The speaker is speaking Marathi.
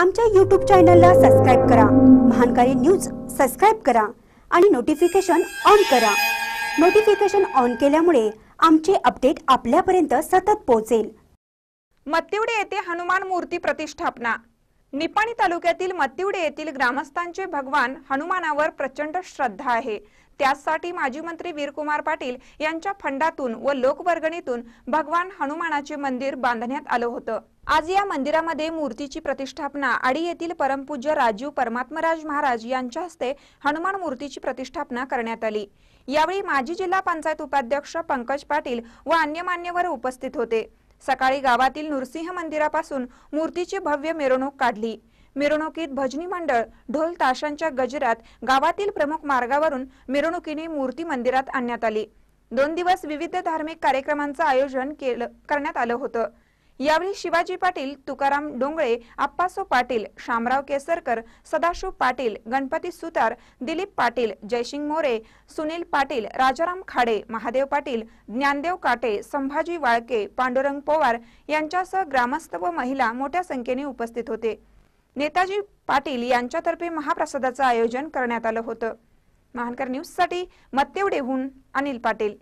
आमच्या यूट्यूब चॅनलला सबस्क्राईब करा महानकारी न्यूज सबस्क्राईब करा आणि नोटिफिकेशन ऑन करा नोटिफिकेशन ऑन केल्यामुळे आमचे अपडेट आपल्यापर्यंत सतत पोहोचेल मत्तिवडे येथे हनुमान मूर्ती प्रतिष्ठापना निपाणी तालुक्यातील मत्तिवडे येथील ग्रामस्थांचे भगवान हनुमानावर प्रचंड श्रद्धा आहे त्याचसाठी माजी मंत्री वीरकुमार पाटील यांच्या फंडातून व लोकवर्गणीतून भगवान हनुमानाचे मंदिर बांधण्यात आलं होतं आज या मंदिरामध्ये मूर्तीची प्रतिष्ठापना आडी येथील परमपूज्य राजीव परमात्मराज महाराज यांच्या हस्ते हनुमान मूर्तीची प्रतिष्ठापना करण्यात आली यावेळी माजी जिल्हा पंचायत उपाध्यक्ष पंकज पाटील व अन्य मान्यवर उपस्थित होते सकाळी गावातील नृसिंह मंदिरापासून मूर्तीची भव्य मिरवणूक काढली मिरवणुकीत भजनी मंडळ ढोल ताशांच्या गजरात गावातील प्रमुख मार्गावरून मिरवणुकीने मूर्ती मंदिरात आणण्यात आली दोन दिवस विविध धार्मिक कार्यक्रमांचं आयोजन करण्यात आलं होतं यावेळी शिवाजी पाटील तुकाराम डोंगळे अप्पासो पाटील शामराव केसरकर सदाशिव पाटील गणपती सुतार दिलीप पाटील जयसिंग मोरे सुनील पाटील राजाराम खाडे महादेव पाटील ज्ञानदेव काटे संभाजी वाळके पांडुरंग पवार यांच्यासह ग्रामस्थ व महिला मोठ्या संख्येने उपस्थित होते नेताजी पाटील यांच्यातर्फे महाप्रसादाचं आयोजन करण्यात आलं होतं महानकर न्यूजसाठी मत्तेवडेहून अनिल पाटील